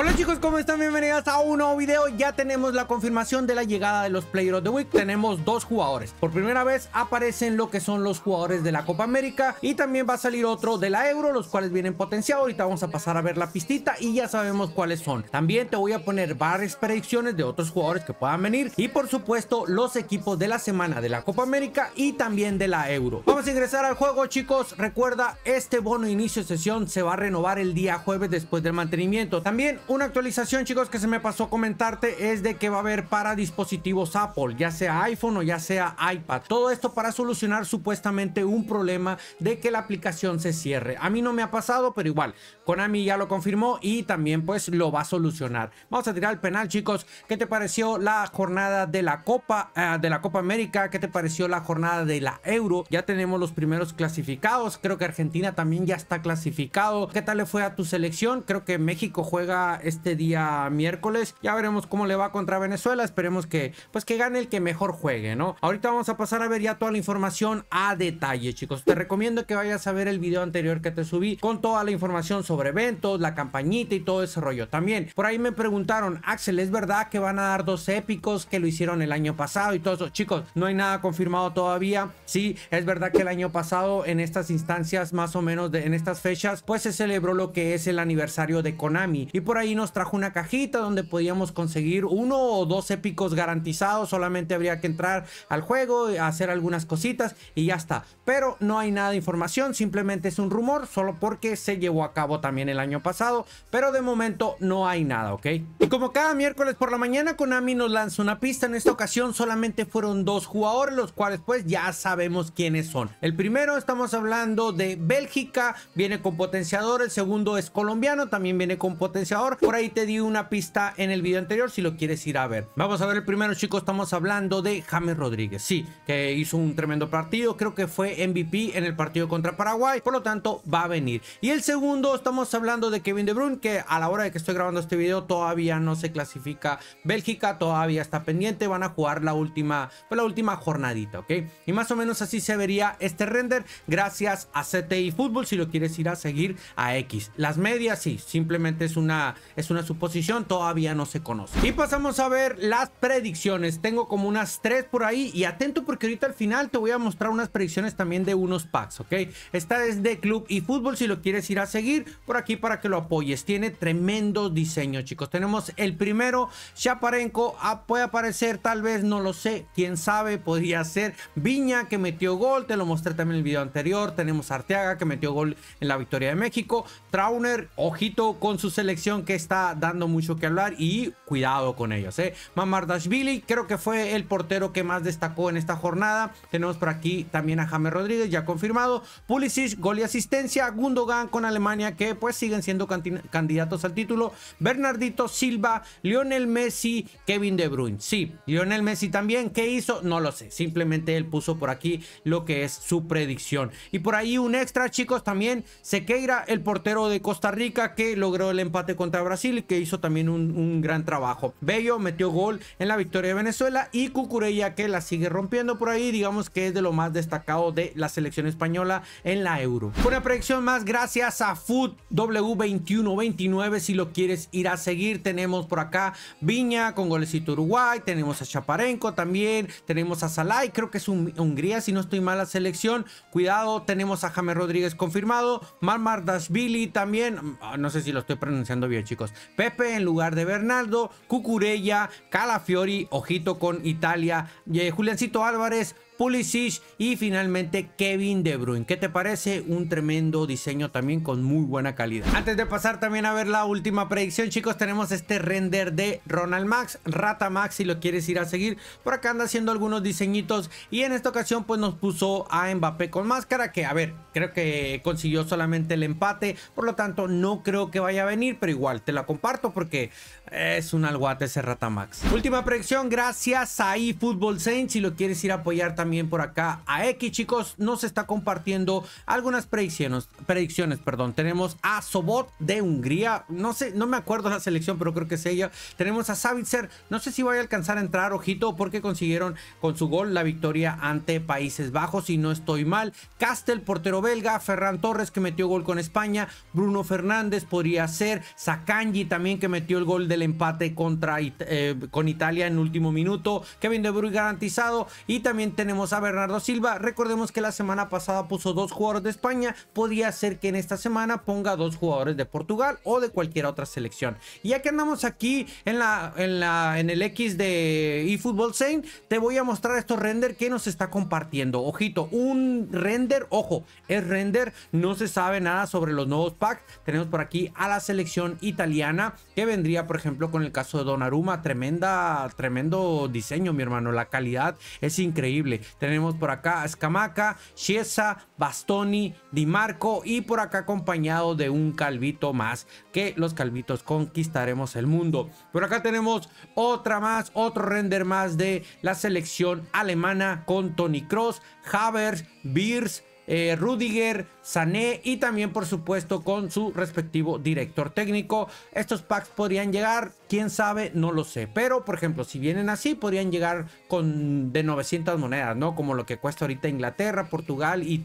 Hola chicos, ¿cómo están? Bienvenidos a un nuevo video. Ya tenemos la confirmación de la llegada de los players of the Week. Tenemos dos jugadores. Por primera vez aparecen lo que son los jugadores de la Copa América y también va a salir otro de la Euro, los cuales vienen potenciados. Ahorita vamos a pasar a ver la pistita y ya sabemos cuáles son. También te voy a poner varias predicciones de otros jugadores que puedan venir y por supuesto los equipos de la semana de la Copa América y también de la Euro. Vamos a ingresar al juego chicos. Recuerda, este bono inicio sesión se va a renovar el día jueves después del mantenimiento. También una actualización chicos que se me pasó comentarte es de que va a haber para dispositivos Apple, ya sea iPhone o ya sea iPad. Todo esto para solucionar supuestamente un problema de que la aplicación se cierre. A mí no me ha pasado, pero igual, Konami ya lo confirmó y también pues lo va a solucionar. Vamos a tirar el penal chicos. ¿Qué te pareció la jornada de la Copa, eh, de la Copa América? ¿Qué te pareció la jornada de la Euro? Ya tenemos los primeros clasificados. Creo que Argentina también ya está clasificado. ¿Qué tal le fue a tu selección? Creo que México juega este día miércoles. Ya veremos cómo le va contra Venezuela. Esperemos que, pues que gane el que mejor juegue, ¿no? Ahorita vamos a pasar a ver ya toda la información a detalle, chicos. Te recomiendo que vayas a ver el video anterior que te subí con toda la información sobre eventos, la campañita y todo ese rollo. También, por ahí me preguntaron, Axel, ¿es verdad que van a dar dos épicos que lo hicieron el año pasado y todo eso? Chicos, no hay nada confirmado todavía. Sí, es verdad que el año pasado en estas instancias, más o menos en estas fechas, pues se celebró lo que es el aniversario de Konami. Y por ahí nos trajo una cajita donde podíamos conseguir uno o dos épicos garantizados. Solamente habría que entrar al juego, hacer algunas cositas y ya está. Pero no hay nada de información, simplemente es un rumor, solo porque se llevó a cabo también el año pasado. Pero de momento no hay nada, ¿ok? Y como cada miércoles por la mañana, Konami nos lanza una pista. En esta ocasión solamente fueron dos jugadores, los cuales pues ya sabemos quiénes son. El primero estamos hablando de Bélgica, viene con potenciador. El segundo es colombiano, también viene con potenciador por ahí te di una pista en el video anterior si lo quieres ir a ver. Vamos a ver el primero, chicos. Estamos hablando de James Rodríguez. Sí, que hizo un tremendo partido. Creo que fue MVP en el partido contra Paraguay. Por lo tanto, va a venir. Y el segundo, estamos hablando de Kevin De Bruyne, que a la hora de que estoy grabando este video todavía no se clasifica Bélgica. Todavía está pendiente. Van a jugar la última, pues, la última jornadita, ¿ok? Y más o menos así se vería este render gracias a CTI Fútbol si lo quieres ir a seguir a X. Las medias sí, simplemente es una es una suposición, todavía no se conoce. Y pasamos a ver las predicciones. Tengo como unas tres por ahí y atento porque ahorita al final te voy a mostrar unas predicciones también de unos packs, ¿ok? Esta es de club y fútbol, si lo quieres ir a seguir por aquí para que lo apoyes. Tiene tremendo diseño, chicos. Tenemos el primero, Chaparenco, ah, puede aparecer, tal vez, no lo sé, quién sabe, podría ser Viña que metió gol, te lo mostré también en el video anterior. Tenemos Arteaga que metió gol en la victoria de México. Trauner, ojito con su selección que está dando mucho que hablar y cuidado con ellos. ¿eh? Mamardashvili creo que fue el portero que más destacó en esta jornada. Tenemos por aquí también a James Rodríguez, ya confirmado. Pulisic, gol y asistencia. Gundogan con Alemania, que pues siguen siendo candidatos al título. Bernardito Silva, Lionel Messi, Kevin De Bruyne. Sí, Lionel Messi también. ¿Qué hizo? No lo sé. Simplemente él puso por aquí lo que es su predicción. Y por ahí un extra, chicos, también Sequeira, el portero de Costa Rica, que logró el empate contra Brasil y que hizo también un, gran trabajo. Bello metió gol en la victoria de Venezuela y Cucurella que la sigue rompiendo por ahí, digamos que es de lo más destacado de la selección española en la Euro. Una proyección más gracias a Food W2129 si lo quieres ir a seguir. Tenemos por acá Viña con golecito Uruguay, tenemos a Chaparenco también, tenemos a Salai, creo que es Hungría si no estoy mal la selección. Cuidado, tenemos a James Rodríguez confirmado, Marmardashvili también, ah, no sé si lo estoy pronunciando bien, chicos. Pepe en lugar de Bernardo, Cucurella, Calafiori, ojito con Italia, eh, Juliancito Álvarez, Pulisic y finalmente Kevin De Bruyne. ¿Qué te parece? Un tremendo diseño también con muy buena calidad. Antes de pasar también a ver la última predicción, chicos, tenemos este render de Ronald Max, Rata Max, si lo quieres ir a seguir. Por acá anda haciendo algunos diseñitos y en esta ocasión pues nos puso a Mbappé con máscara, que a ver, creo que consiguió solamente el empate, por lo tanto no creo que vaya a venir, pero igual te la comparto porque es un alguate ese Rata Max. Última predicción, gracias a eFootball Saints, si lo quieres ir a apoyar también también por acá a X, chicos. Nos está compartiendo algunas predicciones. predicciones perdón. Tenemos a Sobot de Hungría. No sé, no me acuerdo la selección, pero creo que es ella. Tenemos a Savitzer. No sé si vaya a alcanzar a entrar, ojito, porque consiguieron con su gol la victoria ante Países Bajos. y no estoy mal. Castel, portero belga. Ferran Torres, que metió gol con España. Bruno Fernández podría ser. Sakanji también, que metió el gol del empate contra, eh, con Italia en último minuto. Kevin De Bruyne garantizado. Y también tenemos a Bernardo Silva. Recordemos que la semana pasada puso dos jugadores de España. Podría ser que en esta semana ponga dos jugadores de Portugal o de cualquier otra selección. Y ya que andamos aquí en, la, en, la, en el X de eFootball Saint, te voy a mostrar estos render que nos está compartiendo. Ojito, un render, ojo, es render. No se sabe nada sobre los nuevos packs. Tenemos por aquí a la selección italiana que vendría, por ejemplo, con el caso de Donnarumma. Tremenda, tremendo diseño, mi hermano. La calidad es increíble. Tenemos por acá a Scamaca, Chiesa, Bastoni, Di Marco y por acá acompañado de un calvito más que los calvitos conquistaremos el mundo. Por acá tenemos otra más, otro render más de la selección alemana con Tony Cross, Havers, Beers, eh, Rudiger, Sané y también por supuesto con su respectivo director técnico. Estos packs podrían llegar ¿Quién sabe? No lo sé. Pero, por ejemplo, si vienen así, podrían llegar con de 900 monedas, ¿no? Como lo que cuesta ahorita Inglaterra, Portugal y,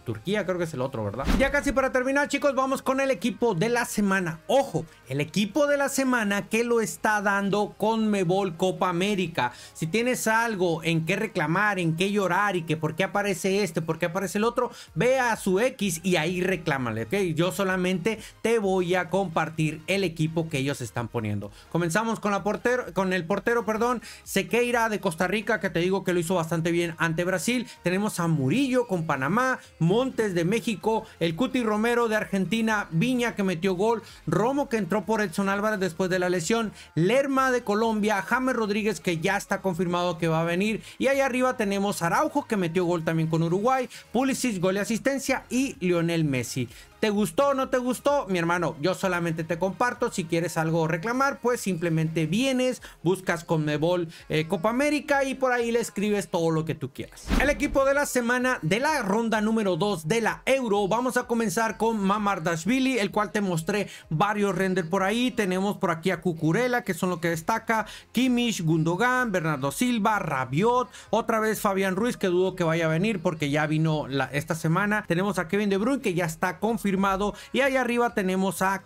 Turquía, creo que es el otro, ¿verdad? Ya casi para terminar, chicos, vamos con el equipo de la semana. Ojo, el equipo de la semana que lo está dando con Mebol Copa América. Si tienes algo en qué reclamar, en qué llorar y que por qué aparece este, por qué aparece el otro, ve a su X y ahí reclámale, ¿ok? Yo solamente te voy a compartir el equipo que ellos están poniendo. Comenzamos con, con el portero, perdón, Sequeira de Costa Rica, que te digo que lo hizo bastante bien ante Brasil. Tenemos a Murillo con Panamá, Montes de México, el Cuti Romero de Argentina, Viña que metió gol, Romo que entró por Edson Álvarez después de la lesión, Lerma de Colombia, James Rodríguez que ya está confirmado que va a venir y ahí arriba tenemos Araujo que metió gol también con Uruguay, Pulisic gol y asistencia y Lionel Messi. ¿Te gustó o no te gustó? Mi hermano, yo solamente te comparto. Si quieres algo reclamar, pues simplemente vienes, buscas con Mebol eh, Copa América y por ahí le escribes todo lo que tú quieras. El equipo de la semana de la ronda número 2 de la Euro. Vamos a comenzar con Mamardashvili, el cual te mostré varios renders por ahí. Tenemos por aquí a Cucurella, que son lo que destaca. Kimish, Gundogan, Bernardo Silva, Rabiot. Otra vez Fabián Ruiz, que dudo que vaya a venir porque ya vino esta semana. Tenemos a Kevin De Bruyne, que ya está con firmado. Y ahí arriba tenemos a,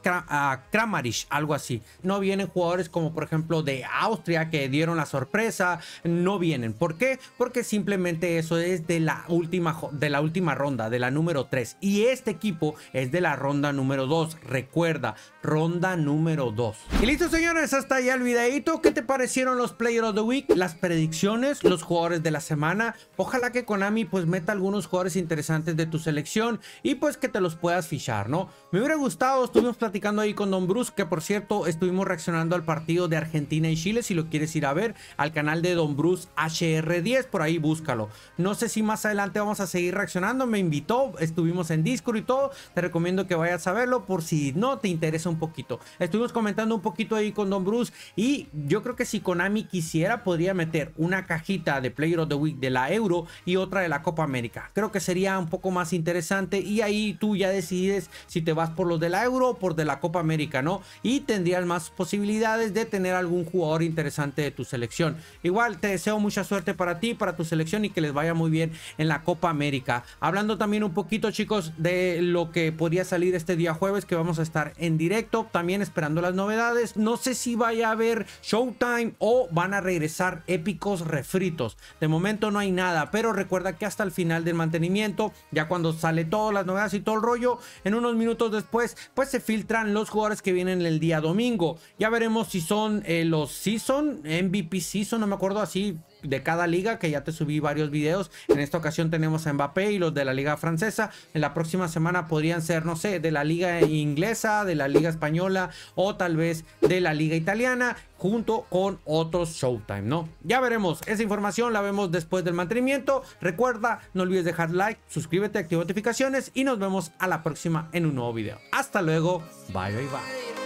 Kramarish, algo así. No vienen jugadores como por ejemplo de Austria que dieron la sorpresa. No vienen. ¿Por qué? Porque simplemente eso es de la última, de la última ronda, de la número 3. Y este equipo es de la ronda número 2. Recuerda, ronda número 2. Y listo, señores, hasta ya el videíto, ¿Qué te parecieron los Player of the Week? Las predicciones, los jugadores de la semana. Ojalá que Konami pues meta algunos jugadores interesantes de tu selección y pues que te los puedas fichar, ¿no? Me hubiera gustado, estuvimos platicando ahí con Don Bruce, que por cierto, estuvimos reaccionando al partido de Argentina y Chile, si lo quieres ir a ver, al canal de Don Bruce HR10, por ahí búscalo. No sé si más adelante vamos a seguir reaccionando, me invitó, estuvimos en Discord y todo, te recomiendo que vayas a verlo por si no te interesa un poquito. Estuvimos comentando un poquito ahí con Don Bruce y yo creo que si Konami quisiera, podría meter una cajita de Player of the Week de la Euro y otra de la Copa América. Creo que sería un poco más interesante y ahí tú ya decides si te vas por los de la Euro o por de la Copa América, ¿no? Y tendrías más posibilidades de tener algún jugador interesante de tu selección. Igual te deseo mucha suerte para ti, para tu selección y que les vaya muy bien en la Copa América. Hablando también un poquito, chicos, de lo que podría salir este día jueves, que vamos a estar en directo, también esperando las novedades. No sé si vaya a haber Showtime o van a regresar épicos refritos. De momento no hay nada, pero recuerda que hasta el final del mantenimiento, ya cuando sale todas las novedades y todo el rollo, en unos minutos después, pues se filtran los jugadores que vienen el día domingo. Ya veremos si son eh, los Season, MVP Season, no me acuerdo así, de cada liga, que ya te subí varios videos. En esta ocasión tenemos a Mbappé y los de la liga francesa. En la próxima semana podrían ser, no sé, de la liga inglesa, de la liga española o tal vez de la liga italiana junto con otros Showtime, ¿no? Ya veremos, esa información la vemos después del mantenimiento. Recuerda, no olvides dejar like, suscríbete, activa notificaciones y nos vemos a la próxima en un nuevo video. Hasta luego, bye bye bye.